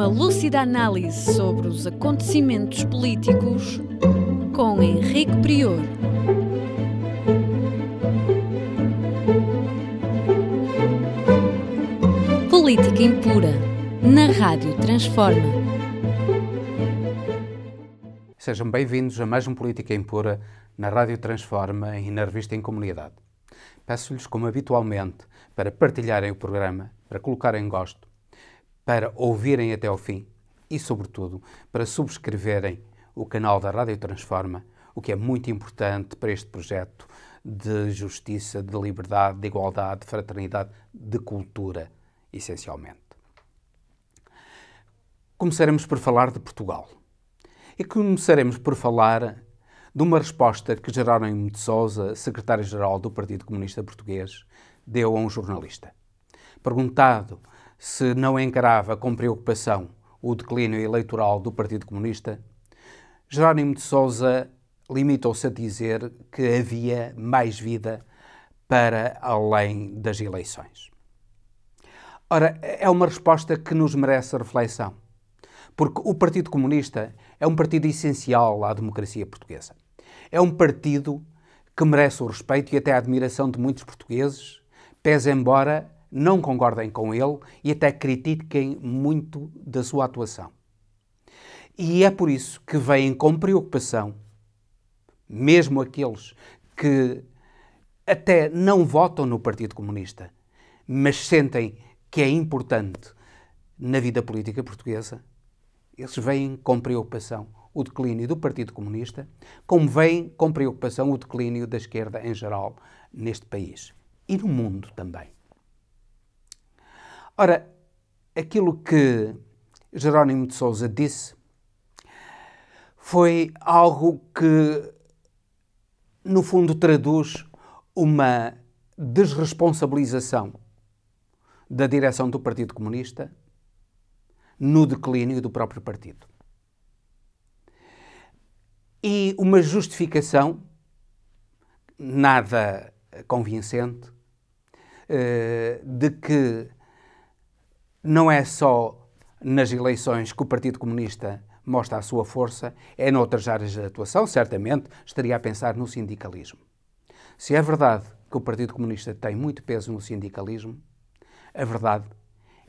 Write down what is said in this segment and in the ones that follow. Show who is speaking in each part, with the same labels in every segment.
Speaker 1: uma lúcida análise sobre os acontecimentos políticos com Henrique Prior. Política Impura, na Rádio Transforma. Sejam bem-vindos a mais um Política Impura na Rádio Transforma e na revista Em Comunidade. Peço-lhes, como habitualmente, para partilharem o programa, para colocarem gosto para ouvirem até ao fim e, sobretudo, para subscreverem o canal da Rádio Transforma, o que é muito importante para este projeto de justiça, de liberdade, de igualdade, de fraternidade, de cultura, essencialmente. Começaremos por falar de Portugal. E começaremos por falar de uma resposta que Jerónimo de Sousa, secretário-geral do Partido Comunista Português, deu a um jornalista. Perguntado se não encarava com preocupação o declínio eleitoral do Partido Comunista, Jerónimo de Souza limitou-se a dizer que havia mais vida para além das eleições. Ora, é uma resposta que nos merece reflexão, porque o Partido Comunista é um partido essencial à democracia portuguesa. É um partido que merece o respeito e até a admiração de muitos portugueses, pese embora não concordem com ele e até critiquem muito da sua atuação. E é por isso que veem com preocupação, mesmo aqueles que até não votam no Partido Comunista, mas sentem que é importante na vida política portuguesa, eles veem com preocupação o declínio do Partido Comunista, como veem com preocupação o declínio da esquerda em geral neste país e no mundo também. Ora, aquilo que Jerónimo de Souza disse foi algo que, no fundo, traduz uma desresponsabilização da direção do Partido Comunista no declínio do próprio partido. E uma justificação nada convincente eh, de que não é só nas eleições que o Partido Comunista mostra a sua força, é noutras áreas de atuação, certamente, estaria a pensar no sindicalismo. Se é verdade que o Partido Comunista tem muito peso no sindicalismo, a verdade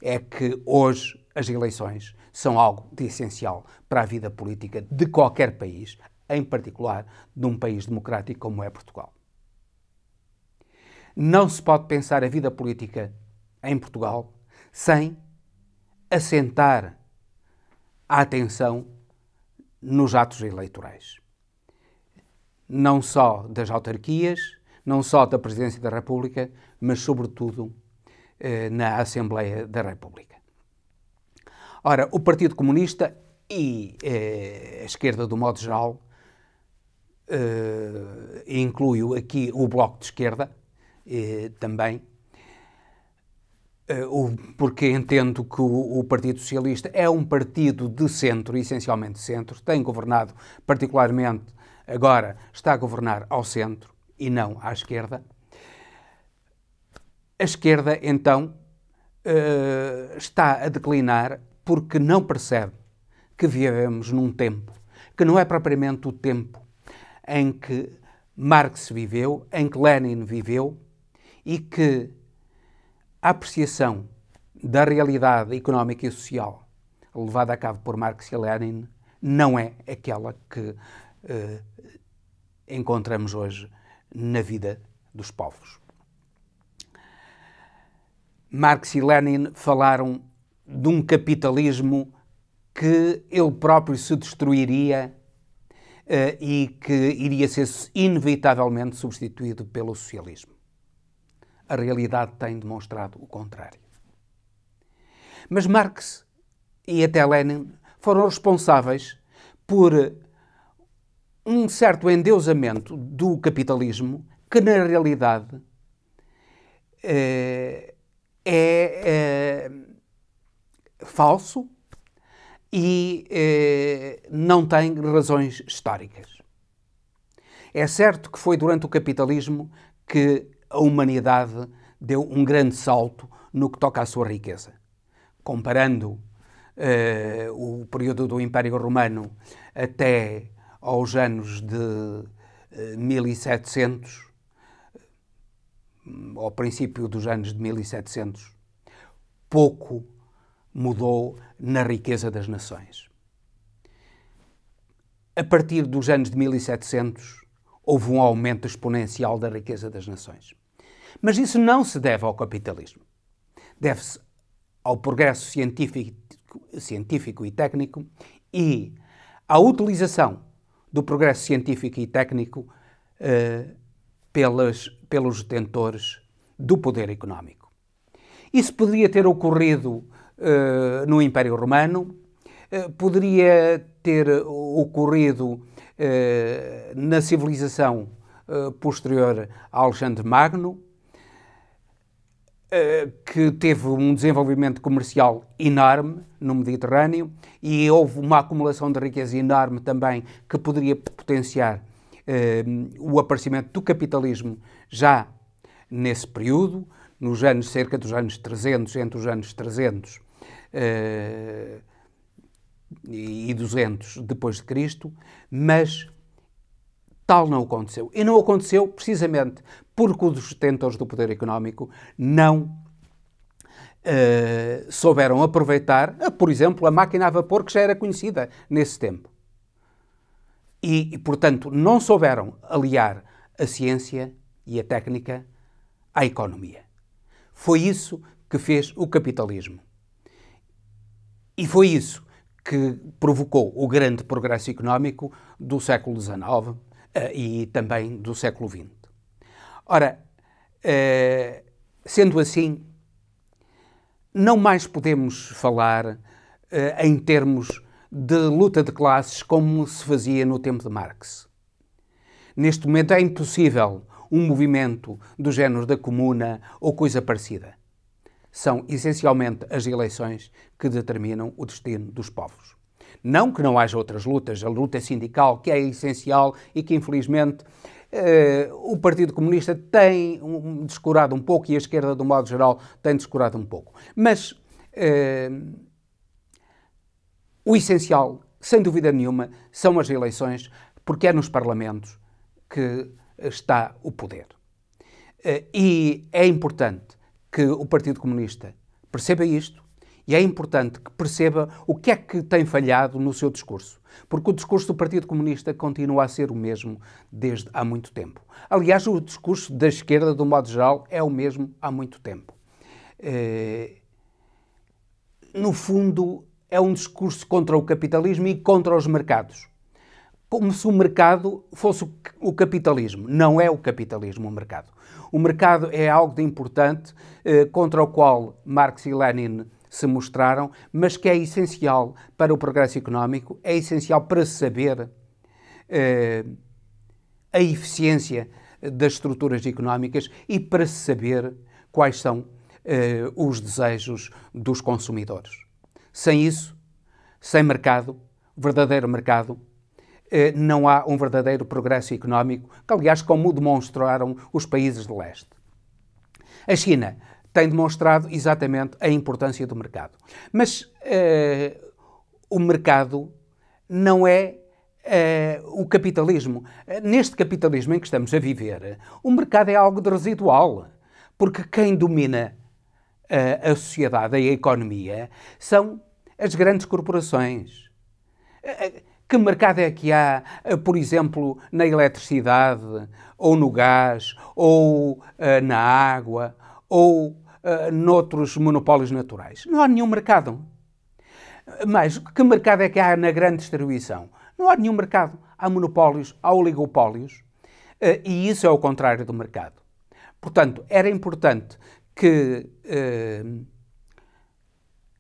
Speaker 1: é que hoje as eleições são algo de essencial para a vida política de qualquer país, em particular de um país democrático como é Portugal. Não se pode pensar a vida política em Portugal sem assentar a atenção nos atos eleitorais. Não só das autarquias, não só da Presidência da República, mas, sobretudo, eh, na Assembleia da República. Ora, o Partido Comunista e eh, a esquerda, do modo geral, eh, incluiu aqui o Bloco de Esquerda, eh, também eh, porque entendo que o, Partido Socialista é um partido de centro, essencialmente centro, tem governado, particularmente agora, está a governar ao centro e não à esquerda. A esquerda, então, eh, está a declinar porque não percebe que vivemos num tempo que não é propriamente o tempo em que Marx viveu, em que Lenin viveu e que a apreciação da realidade económica e social levada a cabo por Marx e Lenin não é aquela que eh, encontramos hoje na vida dos povos. Marx e Lenin falaram de um capitalismo que ele próprio se destruiria eh, e que iria ser inevitavelmente substituído pelo socialismo. A realidade tem demonstrado o contrário. Mas Marx e até Lenin foram responsáveis por um certo endeusamento do capitalismo que, na realidade, eh, é, é, é falso e é, não tem razões históricas. É certo que foi durante o capitalismo que a humanidade deu um grande salto no que toca à sua riqueza. Comparando uh, o período do Império Romano até aos anos de uh, eh, 1700, eh, ao princípio dos anos de 1700, pouco mudou na riqueza das nações. A partir dos anos de 1700, houve um aumento exponencial da riqueza das nações. Mas isso não se deve ao capitalismo. Deve-se ao progresso científico, científico e técnico e à utilização do progresso científico e técnico uh, pelas, pelos detentores do poder económico. Isso poderia ter ocorrido uh, no Império Romano, uh, poderia ter ocorrido na civilização posterior a Alexandre Magno, eh, que teve um desenvolvimento comercial enorme no Mediterrâneo e houve uma acumulação de riqueza enorme também que poderia potenciar eh, o aparecimento do capitalismo já nesse período, nos anos cerca dos anos 300, entre os anos 300 eh, e 200 depois de Cristo, mas tal não aconteceu. E não aconteceu precisamente porque os detentores do poder económico não uh, souberam aproveitar, uh, por exemplo, a máquina a vapor que já era conhecida nesse tempo. E, e, portanto, não souberam aliar a ciência e a técnica à economia. Foi isso que fez o capitalismo. E foi isso que provocou o grande progresso económico do século XIX eh, e também do século XX. Ora, eh, sendo assim, não mais podemos falar eh, em termos de luta de classes como se fazia no tempo de Marx. Neste momento é impossível um movimento do género da comuna ou coisa parecida. São essencialmente as eleições que determinam o destino dos povos. Não que não haja outras lutas, a luta sindical, que é essencial e que, infelizmente, eh, o Partido Comunista tem um, descurado um pouco e a esquerda, de um modo geral, tem descurado um pouco. Mas eh, o essencial, sem dúvida nenhuma, são as eleições, porque é nos parlamentos que está o poder. Eh, e é importante que o Partido Comunista perceba isto e é importante que perceba o que é que tem falhado no seu discurso, porque o discurso do Partido Comunista continua a ser o mesmo desde há muito tempo. Aliás, o discurso da esquerda, do modo geral, é o mesmo há muito tempo. É... No fundo, é um discurso contra o capitalismo e contra os mercados. Como se o mercado fosse o capitalismo. Não é o capitalismo o mercado. O mercado é algo de importante eh, contra o qual Marx e Lenin se mostraram, mas que é essencial para o progresso económico, é essencial para saber eh, a eficiência das estruturas económicas e para saber quais são eh, os desejos dos consumidores. Sem isso, sem mercado, verdadeiro mercado, eh, não há um verdadeiro progresso económico, que aliás como demonstraram os países de leste. A China tem demonstrado exatamente a importância do mercado. Mas uh, o mercado não é uh, o capitalismo. Neste capitalismo em que estamos a viver, o mercado é algo de residual, porque quem domina uh, a sociedade e a economia são as grandes corporações. Que mercado é que há, por exemplo, na eletricidade, ou no gás, ou na água, ou ah, noutros monopólios naturais. Não há nenhum mercado. Mas que mercado é que há na grande distribuição? Não há nenhum mercado. Há monopólios, há oligopólios. Uh, e isso é o contrário do mercado. Portanto, era importante que uh,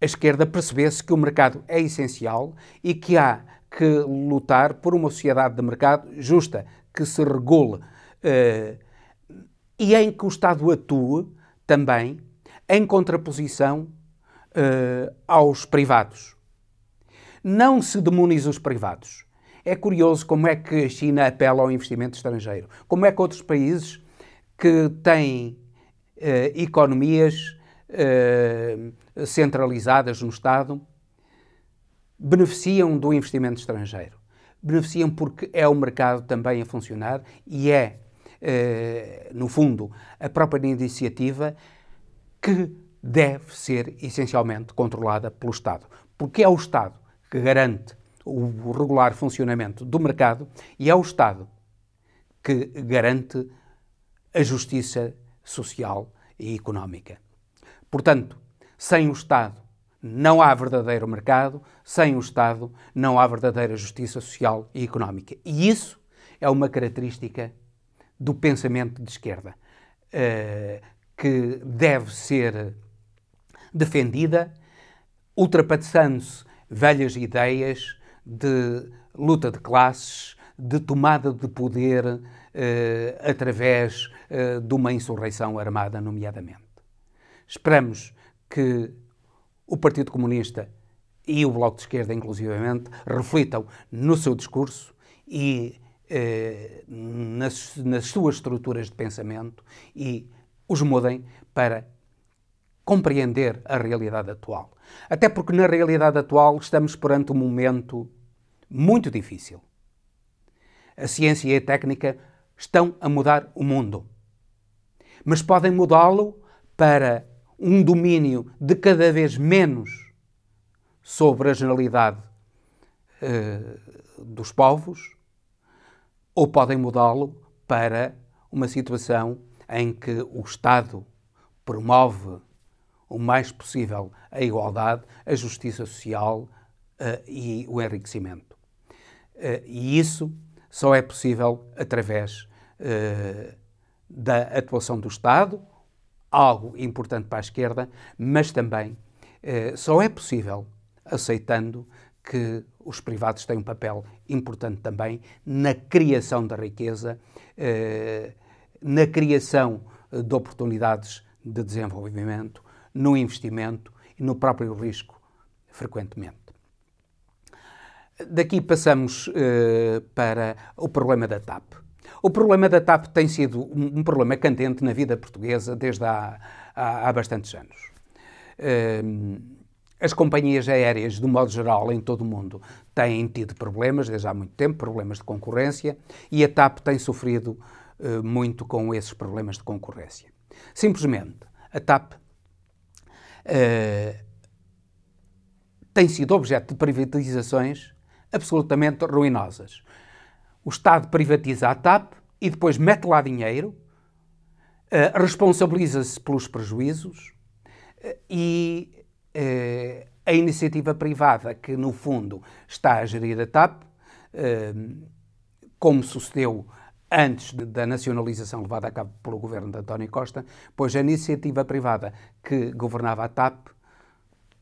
Speaker 1: a esquerda percebesse que o mercado é essencial e que há que lutar por uma sociedade de mercado justa, que se regule uh, e em que o Estado atue também em contraposição uh, aos privados. Não se demoniza os privados. É curioso como é que a China apela ao investimento estrangeiro, como é que outros países que têm uh, economias uh, centralizadas no Estado beneficiam do investimento estrangeiro. Beneficiam porque é o mercado também a funcionar e é, no fundo, a própria iniciativa que deve ser essencialmente controlada pelo Estado, porque é o Estado que garante o regular funcionamento do mercado e é o Estado que garante a justiça social e económica. Portanto, sem o Estado não há verdadeiro mercado, sem o Estado não há verdadeira justiça social e económica. E isso é uma característica do pensamento de esquerda, eh, que deve ser defendida, ultrapassando-se velhas ideias de luta de classes, de tomada de poder eh, através eh, de uma insurreição armada, nomeadamente. Esperamos que o Partido Comunista e o Bloco de Esquerda, inclusivamente, reflitam no seu discurso e eh, nas, nas suas estruturas de pensamento e os mudem para compreender a realidade atual. Até porque na realidade atual estamos perante um momento muito difícil. A ciência e a técnica estão a mudar o mundo, mas podem mudá-lo para um domínio de cada vez menos sobre a generalidade eh, dos povos, ou podem mudá-lo para uma situação em que o Estado promove o mais possível a igualdade, a justiça social uh, e o enriquecimento. Uh, e isso só é possível através uh, da atuação do Estado, algo importante para a esquerda, mas também só é possível aceitando que os privados têm um papel importante também na criação da riqueza na criação eh, de oportunidades de desenvolvimento, no investimento e no próprio risco, frequentemente. Daqui passamos eh, para o problema da TAP. O problema da TAP tem sido um, um problema candente na vida portuguesa desde há, há, há bastantes anos. Eh, as companhias aéreas, de modo geral, em todo o mundo, têm tido problemas desde há muito tempo problemas de concorrência e a TAP tem sofrido eh, muito com esses problemas de concorrência. Simplesmente, a TAP uh, tem sido objeto de privatizações absolutamente ruinosas. O Estado privatiza a TAP e depois mete lá dinheiro, uh, responsabiliza-se pelos prejuízos e a iniciativa privada, que no fundo está a gerir a TAP, como sucedeu antes da nacionalização levada a cabo pelo governo de António Costa, pois a iniciativa privada que governava a TAP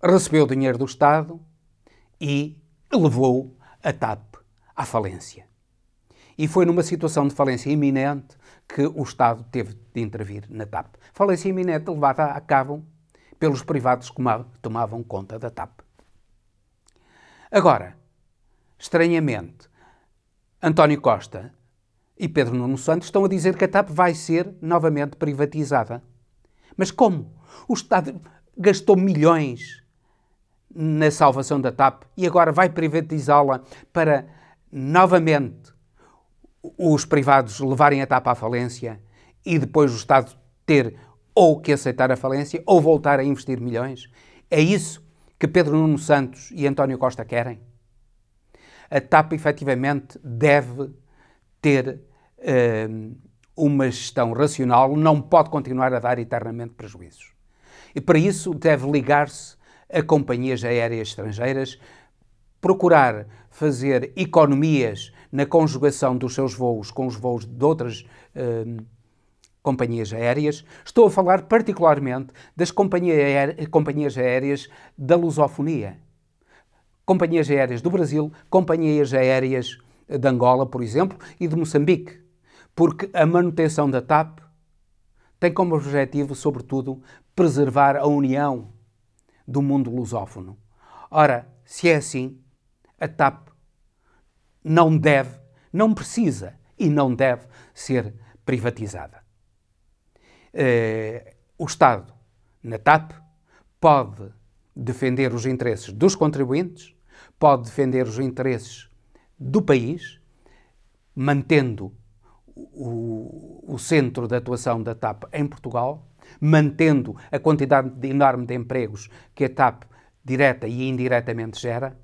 Speaker 1: recebeu dinheiro do Estado e levou a TAP à falência. E foi numa situação de falência iminente que o Estado teve de intervir na TAP. Falência iminente levada a cabo pelos privados que tomavam conta da TAP. Agora, estranhamente, António Costa e Pedro Nuno Santos estão a dizer que a TAP vai ser novamente privatizada. Mas como? O Estado gastou milhões na salvação da TAP e agora vai privatizá-la para novamente os privados levarem a TAP à falência e depois o Estado ter ou que aceitar a falência ou voltar a investir milhões? É isso que Pedro Nuno Santos e António Costa querem? A TAP efetivamente deve ter Ehm, uma gestão racional não pode continuar a dar eternamente prejuízos. E para isso deve ligar-se a companhias aéreas estrangeiras, procurar fazer economias na conjugação dos seus voos com os voos de outras uh, companhias aéreas. Estou a falar particularmente das companhia companhias aéreas da lusofonia. Companhias aéreas do Brasil, companhias aéreas de Angola, por exemplo, e de Moçambique porque a manutenção da TAP tem como objetivo, sobretudo, preservar a união do mundo lusófono. Ora, se é assim, a TAP não deve, não precisa e não deve ser privatizada. Uh, o Estado, na TAP, pode defender os interesses dos contribuintes, pode defender os interesses do país, mantendo o, o centro de atuação da TAP em Portugal, mantendo a quantidade de enorme de empregos que a TAP direta e indiretamente gera,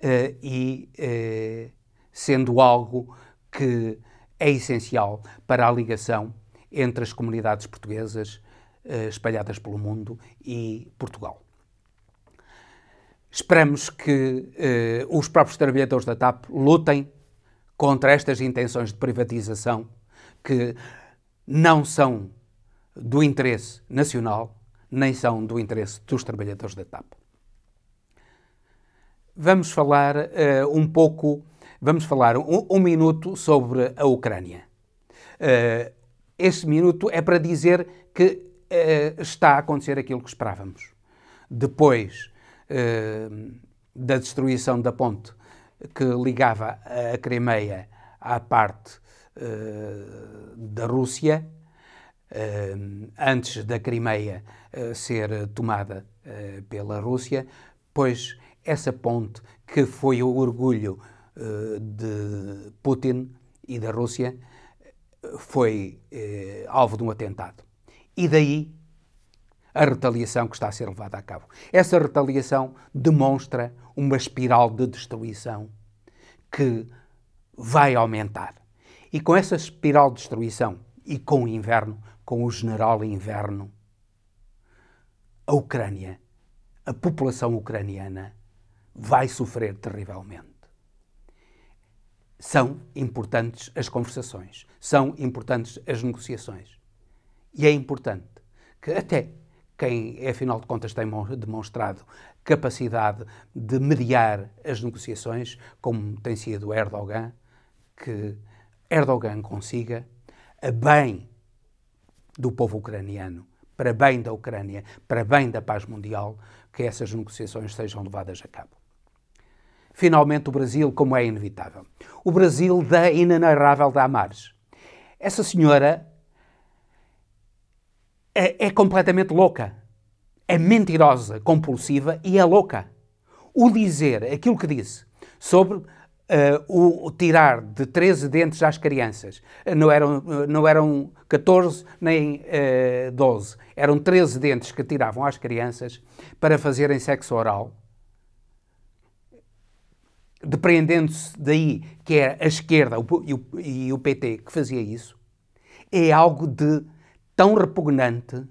Speaker 1: uh, e uh, sendo algo que é essencial para a ligação entre as comunidades portuguesas uh, espalhadas pelo mundo e Portugal. Esperamos que os próprios trabalhadores da TAP lutem contra estas intenções de privatização que não são do interesse nacional, nem são do interesse dos trabalhadores da TAP. Vamos falar uh, um pouco, vamos falar um, um, minuto sobre a Ucrânia. Uh, esse minuto é para dizer que uh, está a acontecer aquilo que esperávamos. Depois da destruição da ponte que ligava a Crimeia à parte uh, da Rússia, uh, antes da Crimeia uh, ser tomada pela Rússia, pois essa ponte que foi o orgulho de Putin e da Rússia foi alvo de um atentado. E daí a retaliação que está a ser levada a cabo. Essa retaliação demonstra uma espiral de destruição que vai aumentar. E com essa espiral de destruição e com o inverno, com o general inverno, a Ucrânia, a população ucraniana, vai sofrer terrivelmente. São importantes as conversações, são importantes as negociações. E é importante que até quem, afinal de contas, tem demonstrado capacidade de mediar as negociações, como tem sido Erdogan, que Erdogan consiga, a bem do povo ucraniano, para bem da Ucrânia, para bem da paz mundial, que essas negociações sejam levadas a cabo. Finalmente, o Brasil, como é inevitável. O Brasil da inenarrável Damares. Essa senhora é, é, completamente louca. É mentirosa, compulsiva e é louca. O dizer aquilo que disse sobre Uh, o, tirar de 13 dentes às crianças. Eh, não eram, eh, não eram 14 nem uh, 12, eram 13 dentes que tiravam às crianças para fazerem sexo oral, depreendendo-se daí que era é a esquerda o, e, o, e o PT que fazia isso, é algo de tão repugnante,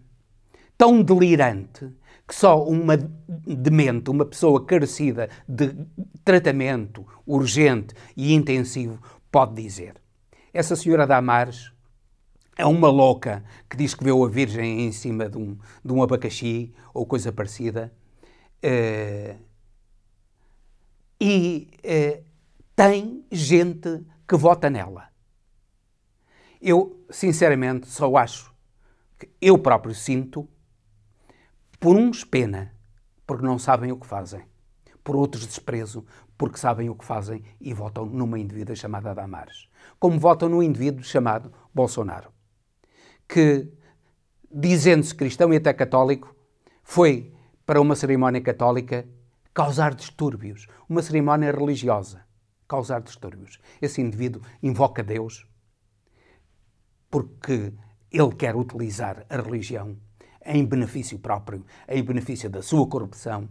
Speaker 1: tão delirante, que só uma demente, uma pessoa carecida de tratamento urgente e intensivo pode dizer. Essa senhora Damares é uma louca que diz que vê a Virgem em cima de um, de um abacaxi ou coisa parecida. Uh, e eh, tem gente que vota nela. Eu, sinceramente, só acho que eu próprio sinto, por uns pena, porque não sabem o que fazem, por outros desprezo, porque sabem o que fazem e votam numa indivídua chamada Damares, como votam num indivíduo chamado Bolsonaro, que, dizendo-se cristão e até católico, foi para uma cerimónia católica causar distúrbios, uma cerimónia religiosa, causar distúrbios. Esse indivíduo invoca Deus porque ele quer utilizar a religião em benefício próprio, em benefício da sua corrupção.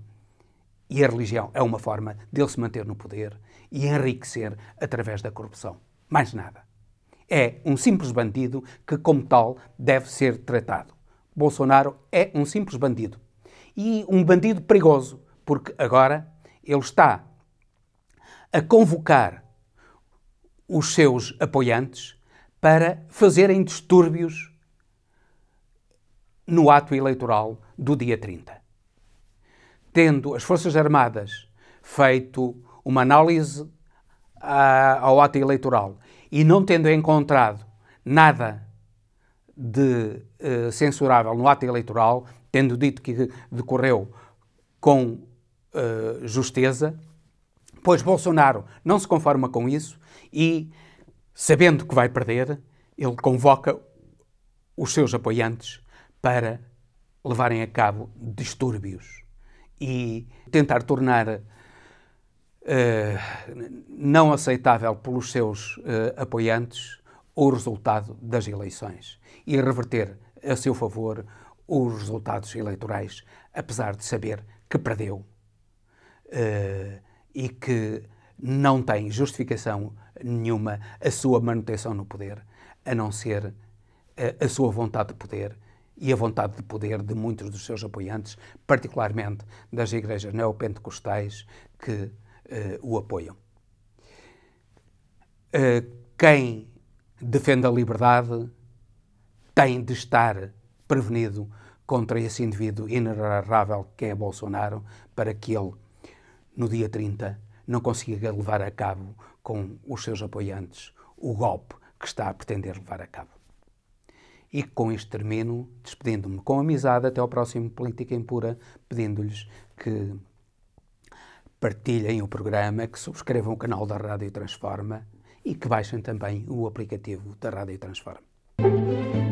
Speaker 1: E a religião é uma forma dele se manter no poder e enriquecer através da corrupção. Mais nada. É um simples bandido que, como tal, deve ser tratado. Bolsonaro é um simples bandido. E um bandido perigoso, porque agora ele está a convocar os seus apoiantes para fazerem distúrbios no ato eleitoral do dia 30. Tendo as Forças Armadas feito uma análise ah, ao ato eleitoral e não tendo encontrado nada de eh, censurável no ato eleitoral, tendo dito que decorreu com eh, justeza, pois Bolsonaro não se conforma com isso e, sabendo que vai perder, ele convoca os seus apoiantes para levarem a cabo distúrbios e tentar tornar Uh, não aceitável pelos seus uh, apoiantes o resultado das eleições e reverter a seu favor os resultados eleitorais, apesar de saber que perdeu uh, e que não tem justificação nenhuma a sua manutenção no poder, a não ser a sua vontade de poder e a vontade de poder de muitos dos seus apoiantes, particularmente das igrejas neopentecostais que eh, o apoiam. Eh, quem defende a liberdade tem de estar prevenido contra esse indivíduo inerrável que é Bolsonaro, para que ele, no dia 30, não consiga levar a cabo com os seus apoiantes o golpe que está a pretender levar a cabo. E com este termino, despedindo-me com amizade, até ao próximo Política Impura, pedindo-lhes que partilhem o programa, que subscrevam o canal da Rádio Transforma e que baixem também o aplicativo da Rádio Transforma.